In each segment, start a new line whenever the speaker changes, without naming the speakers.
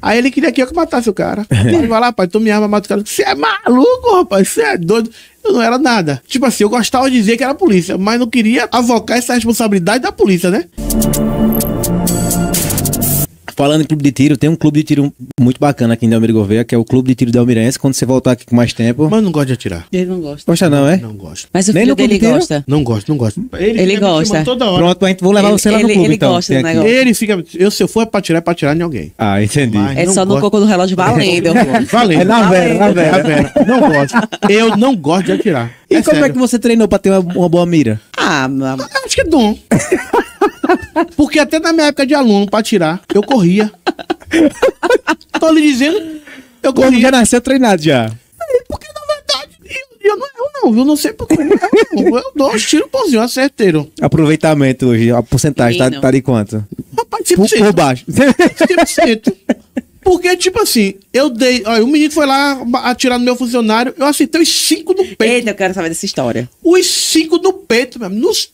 Aí ele queria que eu que matasse o cara. Ele vai lá, pai, tu me arma, mata o cara. Você é maluco, rapaz, você é doido. Eu não era nada. Tipo assim, eu gostava de dizer que era polícia, mas não queria avocar essa responsabilidade da polícia, né? Falando em clube de tiro, tem um clube de tiro muito bacana aqui em Delmiro Gouveia, que é o Clube de Tiro da Almirense. Quando você voltar aqui com mais tempo. Mas não gosta de atirar. Ele não gosta. Gosta, não, é? Não gosta. Mas o Nem filho dele gosta. Não gosta, não gosta. Ele, ele gosta. Toda hora. Pronto, vou levar ele, você lá ele, no clube. Ele então, gosta do negócio. Ele fica. Eu, se eu for é pra atirar, é pra atirar em alguém. Ah, entendi. Mas é só gosta. no coco do relógio valendo. É, valendo. É na vera, é na vera. Não gosto. Eu não gosto de atirar. E é como é que você treinou pra ter uma boa mira? Ah, acho que é dom. Porque até na minha época de aluno, pra tirar, eu corria. Tô lhe dizendo, eu corria. Quando já nasceu treinado já. Porque na verdade, eu, eu não erro não, viu? Não sei porque eu, não, eu dou os tiros pozinho, acerteiro Aproveitamento hoje, a porcentagem tá, tá, de quanto? Rapaz, 100%. Tipo por, por baixo. 100%. Tipo porque, tipo assim, eu dei. Olha, o menino foi lá atirar no meu funcionário, eu acertei os cinco do peito. Eita, eu quero saber dessa história. Os cinco do peito, meu. Nos,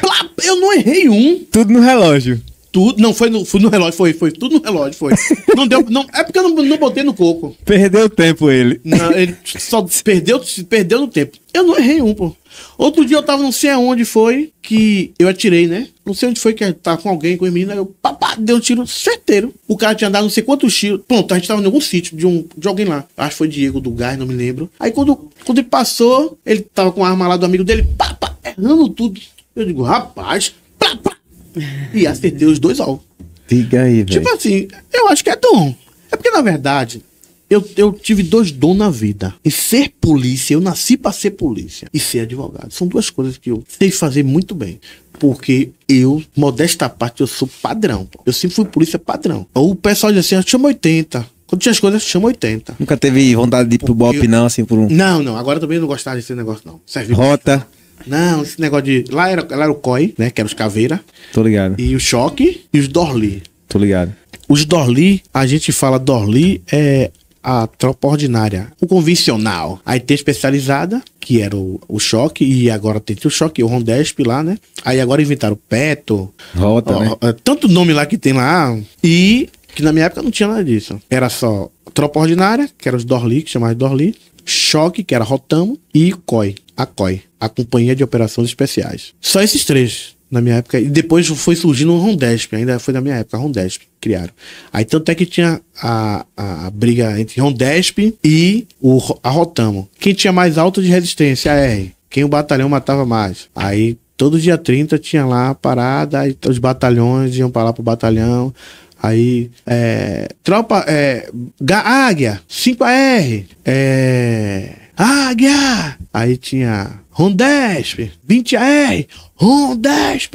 Plá, eu não errei um. Tudo no relógio. Tudo, não, foi no, foi no relógio, foi, foi tudo no relógio, foi. Não deu, não, é porque eu não, não botei no coco. Perdeu tempo ele. Não, ele só perdeu, perdeu no tempo. Eu não errei um, pô. Outro dia eu tava, não sei aonde foi, que eu atirei, né? Não sei onde foi que tava tá com alguém, com a menina. Eu, papá, deu um tiro certeiro. O cara tinha dado não sei quantos tiros. Pronto, a gente tava em algum sítio de, um, de alguém lá. Acho que foi Diego do Gás, não me lembro. Aí quando, quando ele passou, ele tava com a arma lá do amigo dele, papá, errando tudo. Eu digo, rapaz, pá, pá. e acertei os dois alvos. Diga aí, velho. Tipo assim, eu acho que é dom. É porque, na verdade, eu, eu tive dois dom na vida. E ser polícia, eu nasci para ser polícia. E ser advogado. São duas coisas que eu sei fazer muito bem. Porque eu, modesta parte, eu sou padrão. Eu sempre fui polícia padrão. O pessoal diz assim, ah, chama 80. Quando tinha as coisas, chama 80. Nunca teve vontade de ir pro Porque BOP, não, assim, por um. Não, não. Agora também não gostava desse negócio, não. Rota. Não, esse negócio de. Lá era, lá era o COI, né? Que era os Caveira. Tô ligado. E o Choque e os Dorli. Tô ligado. Os Dorli, a gente fala Dorli é a tropa ordinária, o convencional. Aí tem a especializada, que era o, o choque, e agora tem o choque, o Rondesp lá, né? Aí agora inventaram o Peto. Rota, ó, né? ó, tanto nome lá que tem lá. E que na minha época não tinha nada disso. Era só tropa ordinária, que era os Dorli, que chamava de Dorli, Choque, que era Rotamo, e COI, a COI, a Companhia de Operações Especiais. Só esses três na minha época. E depois foi surgindo o Rondesp, ainda foi da minha época, Rondesp, criaram. Aí tanto é que tinha a, a, a briga entre Rondesp e o, a Rotamo. Quem tinha mais alto de resistência, a R. Quem o batalhão matava mais. Aí todo dia 30 tinha lá a parada, e os batalhões iam para lá pro batalhão. Aí, é, tropa, é, águia, 5AR, é, águia. Aí tinha Rondesp, 20AR, Rondesp.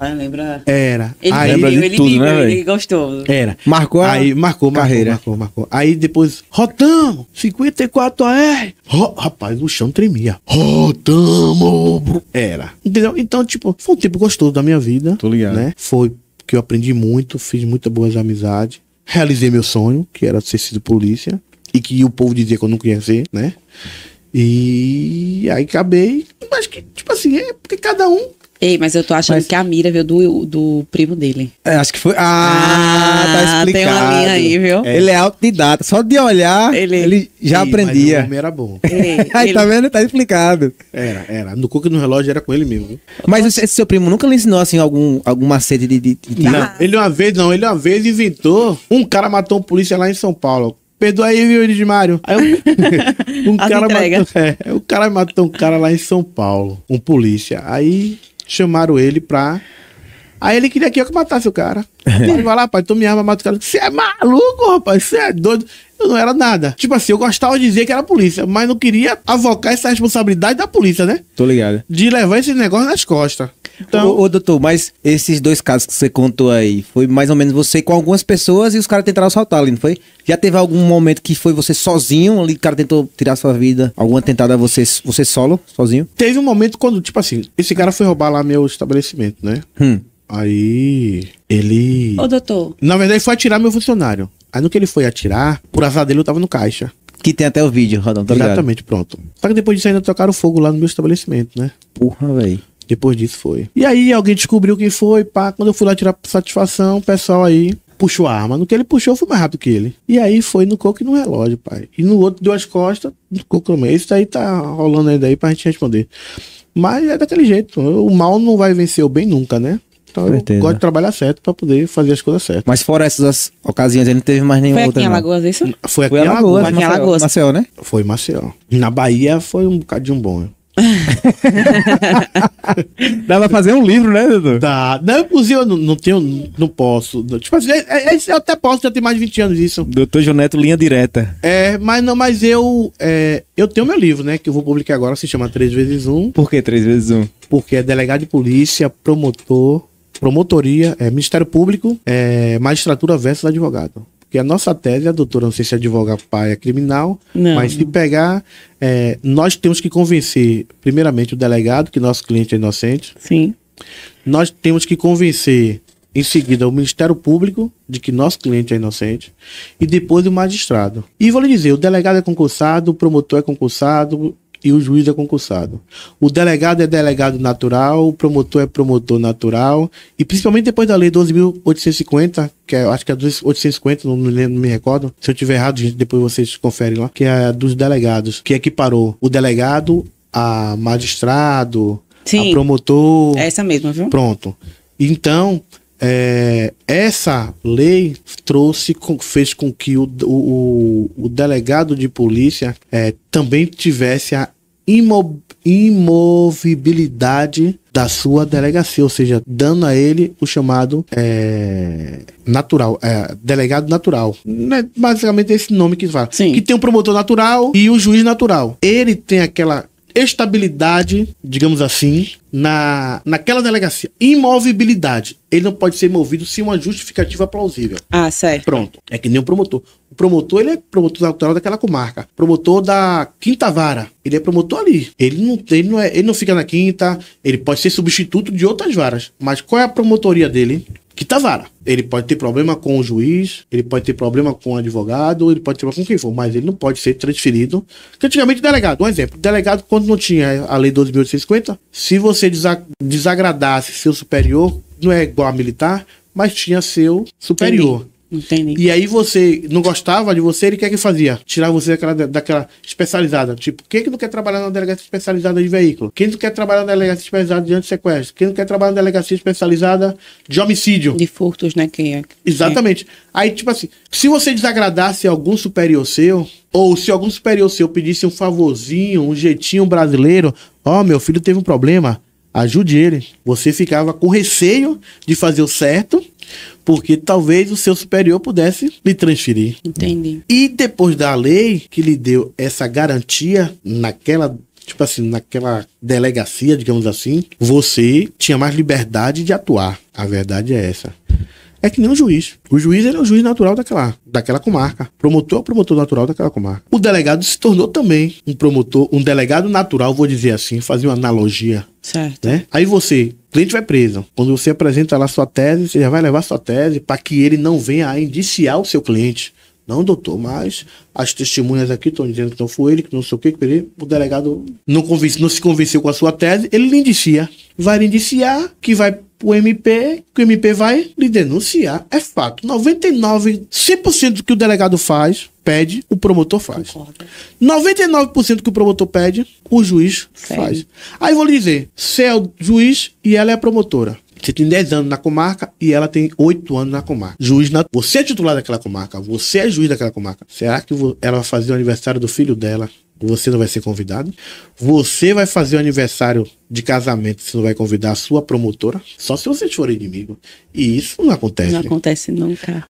Ah, lembra? Era. Ele lembra de ele tudo, viu, né, Ele gostou. Era. Marcou a aí, marcou, carreira. Marcou, marcou, marcou. Aí depois, Rotamo, 54 AR. Ro... Rapaz, o chão tremia. Rotamo. Era. Entendeu? Então, tipo, foi um tempo gostoso da minha vida. Tô ligado. Né? Foi que eu aprendi muito, fiz muitas boas amizades, realizei meu sonho, que era ser sido polícia, e que o povo dizia que eu não queria ser, né? E aí acabei, mas que, tipo assim, é porque cada um Ei, mas eu tô achando mas... que a mira veio do, do primo dele. É, acho que foi. Ah, ah, tá explicado. Tem uma linha aí, viu? É. Ele é autodidata. Só de olhar, ele, ele já Ei, aprendia. Mas o homem era bom. Ei, Aí, tá ele... tá vendo? Tá explicado. Era, era. No que no relógio era com ele mesmo. Mas Nossa. esse seu primo nunca lhe ensinou, assim, algum, alguma macete de. de, de... Não, ele uma vez, não. Ele uma vez inventou. Um cara matou um polícia lá em São Paulo. Perdoa aí, viu, Edmário? Aí um, um cara matou, é, o cara matou um cara lá em São Paulo, um polícia. Aí chamaram ele pra. Aí ele queria que eu matasse o cara. Ele vai lá, pai, tu me arma, mata o cara. Você é maluco, rapaz, você é doido. Eu não era nada. Tipo assim, eu gostava de dizer que era polícia, mas não queria avocar essa responsabilidade da polícia, né? Tô ligado. De levar esse negócio nas costas. Então... Ô, ô, doutor, mas esses dois casos que você contou aí, foi mais ou menos você com algumas pessoas e os caras tentaram assaltar ali, não foi? Já teve algum momento que foi você sozinho ali, o cara tentou tirar sua vida? Alguma tentada você, você solo, sozinho? Teve um momento quando, tipo assim, esse cara foi roubar lá meu estabelecimento, né? Hum. Aí ele. Ô, doutor. Na verdade, foi atirar meu funcionário. Aí no que ele foi atirar, por azar dele, eu tava no caixa. Que tem até o vídeo, Rodão, tá ligado? Exatamente, pronto. Só que depois disso ainda tocaram fogo lá no meu estabelecimento, né? Porra, velho. Depois disso foi. E aí alguém descobriu quem foi, pá. Quando eu fui lá tirar satisfação, o pessoal aí puxou a arma. No que ele puxou, foi mais rápido que ele. E aí foi no coco e no relógio, pai. E no outro deu as costas, no coco no meio. Isso daí tá rolando ainda aí pra gente responder. Mas é daquele jeito. O mal não vai vencer o bem nunca, né? Então eu gosto de trabalhar certo pra poder fazer as coisas certas. Mas fora essas ocasiões, ele não teve mais nenhuma foi outra. Foi aqui em Alagoas, é isso? Foi aqui foi em Alagoas. Alagoas. Maceió, né? Foi Maceió. Na Bahia foi um bocado de um bom. Né? Dá pra fazer um livro, né, Dudu? Tá. Não, inclusive, eu não, tenho, não posso. Tipo assim, é, é, eu até posso, já tem mais de 20 anos isso. Doutor Joneto, linha direta. É, mas não, mas eu. É, eu tenho meu livro, né? Que eu vou publicar agora, se chama 3 vezes 1 Por que 3 vezes 1 Porque é delegado de polícia, promotor, promotoria, é, Ministério Público, é, magistratura versus advogado. Porque a nossa tese, a doutora, não sei se é advoga pai é criminal, não, mas se pegar, é, nós temos que convencer, primeiramente, o delegado que nosso cliente é inocente. Sim. Nós temos que convencer, em seguida, o Ministério Público de que nosso cliente é inocente. E depois o magistrado. E vou lhe dizer, o delegado é concursado, o promotor é concursado, e o juiz é concursado. O delegado é delegado natural, o promotor é promotor natural, e principalmente depois da lei 12.850, que é, acho que é 850, não me, lembro, não me recordo. Se eu tiver errado, gente, depois vocês conferem lá, que é dos delegados, que equiparou o delegado a magistrado, Sim, a promotor. É essa mesma, viu? Pronto. Então, é, essa lei trouxe, fez com que o, o, o delegado de polícia é, também tivesse a imovibilidade da sua delegacia, ou seja, dando a ele o chamado é, natural, é, delegado natural. Né? Basicamente esse nome que fala. Sim. Que tem o promotor natural e o juiz natural. Ele tem aquela estabilidade, digamos assim, na, naquela delegacia. Imovibilidade. Ele não pode ser movido sem uma justificativa plausível. Ah, certo. Pronto. É que nem o promotor. O promotor, ele é promotor natural daquela comarca. Promotor da quinta vara. Ele é promotor ali. Ele não, ele não, é, ele não fica na quinta. Ele pode ser substituto de outras varas. Mas qual é a promotoria dele? Quinta vara. Ele pode ter problema com o juiz, ele pode ter problema com o advogado, ele pode ter problema com quem for, mas ele não pode ser transferido. Porque antigamente, delegado, um exemplo, delegado, quando não tinha a lei 12.850, se você você desagradasse seu superior, não é igual a militar, mas tinha seu superior. Entendi. Entendi. E aí você não gostava de você, ele quer é que fazia? Tirar você daquela, daquela especializada. Tipo, quem é que não quer trabalhar na delegacia especializada de veículo? Quem não quer trabalhar na delegacia especializada de antissequestro? Quem não quer trabalhar na delegacia especializada de homicídio? De furtos, né? quem é, Exatamente. É. Aí, tipo assim, se você desagradasse algum superior seu, ou se algum superior seu pedisse um favorzinho, um jeitinho brasileiro, ó, oh, meu filho teve um problema, Ajude ele. Você ficava com receio de fazer o certo, porque talvez o seu superior pudesse lhe transferir. Entendi. E depois da lei que lhe deu essa garantia naquela tipo assim, naquela delegacia, digamos assim, você tinha mais liberdade de atuar. A verdade é essa. É que nem um juiz. O juiz era é o juiz natural daquela, daquela comarca. Promotor é o promotor natural daquela comarca. O delegado se tornou também um promotor, um delegado natural, vou dizer assim, fazer uma analogia. Certo. Né? Aí você, o cliente vai preso. Quando você apresenta lá sua tese, você já vai levar sua tese para que ele não venha a indiciar o seu cliente. Não, doutor, mas as testemunhas aqui estão dizendo que não foi ele, que não sei o que, que o delegado não, convence, não se convenceu com a sua tese, ele lhe indicia. Vai lhe indiciar que vai o MP, que o MP vai lhe denunciar. É fato. 99, 100% do que o delegado faz, pede, o promotor faz. Concordo. 99% que o promotor pede, o juiz Sério? faz. Aí vou lhe dizer, você é o juiz e ela é a promotora. Você tem 10 anos na comarca e ela tem 8 anos na comarca. Juiz na... Você é titular daquela comarca, você é juiz daquela comarca. Será que ela vai fazer o aniversário do filho dela você não vai ser convidado. Você vai fazer o aniversário de casamento, você não vai convidar a sua promotora, só se você for inimigo. E isso não acontece. Não acontece nunca.